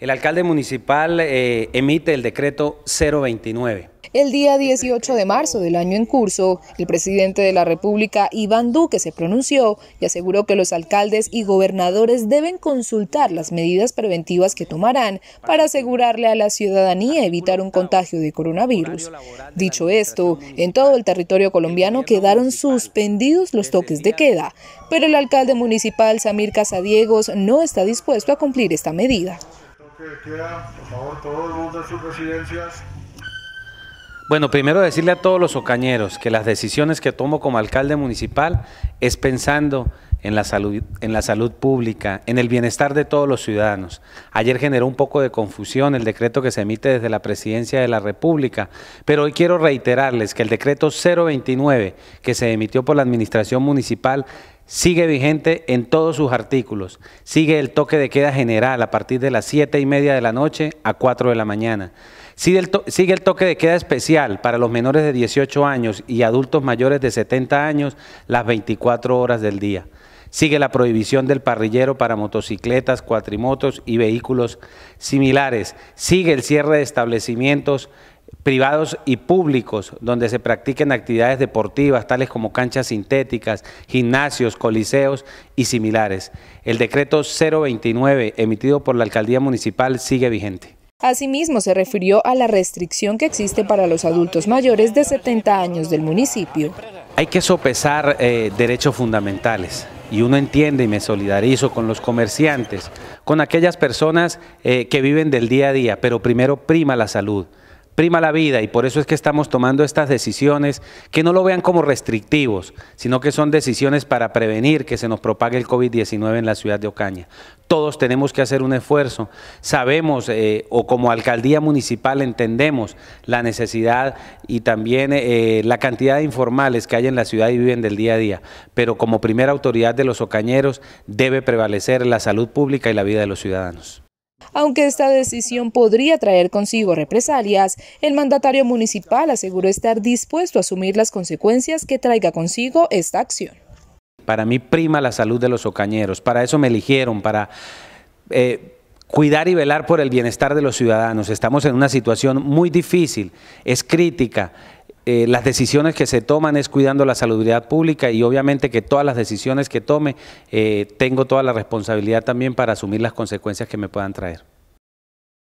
El alcalde municipal eh, emite el decreto 029. El día 18 de marzo del año en curso, el presidente de la República, Iván Duque, se pronunció y aseguró que los alcaldes y gobernadores deben consultar las medidas preventivas que tomarán para asegurarle a la ciudadanía evitar un contagio de coronavirus. Dicho esto, en todo el territorio colombiano quedaron suspendidos los toques de queda, pero el alcalde municipal, Samir Casadiegos, no está dispuesto a cumplir esta medida. Por favor, todos de sus residencias. Bueno, primero decirle a todos los ocañeros que las decisiones que tomo como alcalde municipal es pensando en la salud, en la salud pública, en el bienestar de todos los ciudadanos. Ayer generó un poco de confusión el decreto que se emite desde la Presidencia de la República, pero hoy quiero reiterarles que el decreto 029 que se emitió por la Administración Municipal sigue vigente en todos sus artículos. Sigue el toque de queda general a partir de las 7 y media de la noche a 4 de la mañana. Sigue el, sigue el, toque de queda especial para los menores de 18 años y adultos mayores de 70 años las 24 horas del día. Sigue la prohibición del parrillero para motocicletas, cuatrimotos y vehículos similares. Sigue el cierre de establecimientos privados y públicos, donde se practiquen actividades deportivas, tales como canchas sintéticas, gimnasios, coliseos y similares. El decreto 029, emitido por la Alcaldía Municipal, sigue vigente. Asimismo, se refirió a la restricción que existe para los adultos mayores de 70 años del municipio. Hay que sopesar eh, derechos fundamentales y uno entiende y me solidarizo con los comerciantes, con aquellas personas eh, que viven del día a día, pero primero prima la salud prima la vida y por eso es que estamos tomando estas decisiones que no lo vean como restrictivos, sino que son decisiones para prevenir que se nos propague el COVID-19 en la ciudad de Ocaña. Todos tenemos que hacer un esfuerzo. Sabemos eh, o como alcaldía municipal entendemos la necesidad y también eh, la cantidad de informales que hay en la ciudad y viven del día a día, pero como primera autoridad de los ocañeros debe prevalecer la salud pública y la vida de los ciudadanos. Aunque esta decisión podría traer consigo represalias, el mandatario municipal aseguró estar dispuesto a asumir las consecuencias que traiga consigo esta acción. Para mí prima la salud de los ocañeros, para eso me eligieron, para eh, cuidar y velar por el bienestar de los ciudadanos. Estamos en una situación muy difícil, es crítica, eh, las decisiones que se toman es cuidando la salud pública y obviamente que todas las decisiones que tome eh, tengo toda la responsabilidad también para asumir las consecuencias que me puedan traer.